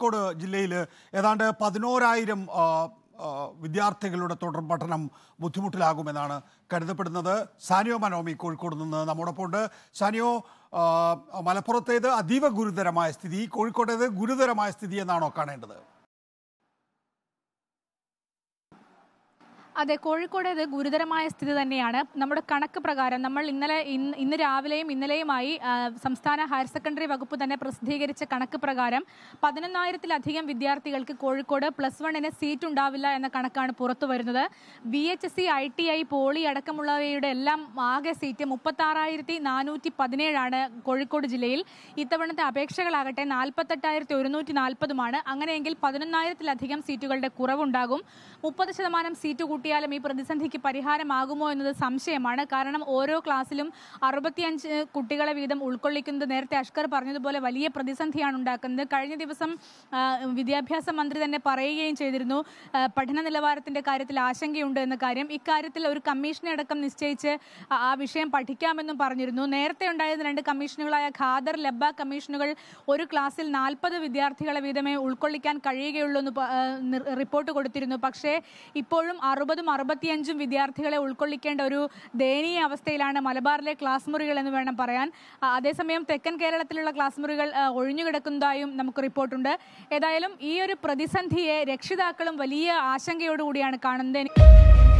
കോഴിക്കോട് ജില്ലയിൽ ഏതാണ്ട് പതിനോരായിരം വിദ്യാർത്ഥികളുടെ തുടർ പഠനം ബുദ്ധിമുട്ടിലാകുമെന്നാണ് കരുതപ്പെടുന്നത് സാനിയോ മനോമി കോഴിക്കോട് നിന്ന് നമ്മോടൊപ്പം ഉണ്ട് സാനിയോ മലപ്പുറത്തേത് അതീവ ഗുരുതരമായ സ്ഥിതി കോഴിക്കോട്ടേത് ഗുരുതരമായ സ്ഥിതി എന്നാണോ കാണേണ്ടത് അതെ ഇത് ഗുരുതരമായ സ്ഥിതി തന്നെയാണ് നമ്മുടെ കണക്ക് പ്രകാരം നമ്മൾ ഇന്നലെ ഇന്ന് രാവിലെയും ഇന്നലെയുമായി സംസ്ഥാന ഹയർ സെക്കൻഡറി വകുപ്പ് തന്നെ പ്രസിദ്ധീകരിച്ച കണക്ക് പ്രകാരം പതിനൊന്നായിരത്തിലധികം വിദ്യാർത്ഥികൾക്ക് കോഴിക്കോട് പ്ലസ് വണ്ണിന് സീറ്റ് ഉണ്ടാവില്ല എന്ന കണക്കാണ് പുറത്തു വരുന്നത് V H C I T I poly അടക്കമുള്ളവയുടെ എല്ലാം ആകെ സീറ്റ് മുപ്പത്താറായിരത്തി നാനൂറ്റി പതിനേഴാണ് കോഴിക്കോട് ജില്ലയിൽ ഇത്തവണത്തെ അപേക്ഷകളാകട്ടെ നാൽപ്പത്തെട്ടായിരത്തി ഒരുന്നൂറ്റി നാൽപ്പതുമാണ് അങ്ങനെയെങ്കിൽ പതിനൊന്നായിരത്തിലധികം സീറ്റുകളുടെ കുറവുണ്ടാകും മുപ്പത് ശതമാനം സീറ്റ് കൂട്ടി നടത്തിയാലും ഈ പ്രതിസന്ധിക്ക് പരിഹാരമാകുമോ എന്നത് സംശയമാണ് കാരണം ഓരോ ക്ലാസ്സിലും അറുപത്തിയഞ്ച് കുട്ടികളെ വീതം ഉൾക്കൊള്ളിക്കുന്നത് നേരത്തെ അഷ്കർ പറഞ്ഞതുപോലെ വലിയ പ്രതിസന്ധിയാണ് ഉണ്ടാക്കുന്നത് കഴിഞ്ഞ ദിവസം വിദ്യാഭ്യാസ മന്ത്രി തന്നെ പറയുകയും ചെയ്തിരുന്നു പഠന നിലവാരത്തിന്റെ കാര്യത്തിൽ ആശങ്കയുണ്ട് എന്ന കാര്യം ഇക്കാര്യത്തിൽ ഒരു കമ്മീഷനെ അടക്കം നിശ്ചയിച്ച് ആ വിഷയം പഠിക്കാമെന്നും പറഞ്ഞിരുന്നു നേരത്തെ ഉണ്ടായിരുന്ന രണ്ട് കമ്മീഷനുകളായ ഖാദർ ലബ കമ്മീഷനുകൾ ഒരു ക്ലാസ്സിൽ നാൽപ്പത് വിദ്യാർത്ഥികളെ വീതമേ ഉൾക്കൊള്ളിക്കാൻ കഴിയുകയുള്ളൂ എന്ന് റിപ്പോർട്ട് കൊടുത്തിരുന്നു പക്ഷേ ഇപ്പോഴും അറുപത് അറുപതും അറുപത്തിയഞ്ചും വിദ്യാർത്ഥികളെ ഉൾക്കൊള്ളിക്കേണ്ട ഒരു ദയനീയ അവസ്ഥയിലാണ് മലബാറിലെ ക്ലാസ് മുറികൾ എന്ന് വേണം പറയാൻ അതേസമയം തെക്കൻ കേരളത്തിലുള്ള ക്ലാസ് മുറികൾ ഒഴിഞ്ഞുകിടക്കുന്നതായും നമുക്ക് റിപ്പോർട്ടുണ്ട് ഏതായാലും ഈ ഒരു പ്രതിസന്ധിയെ രക്ഷിതാക്കളും വലിയ ആശങ്കയോടുകൂടിയാണ് കാണുന്നത്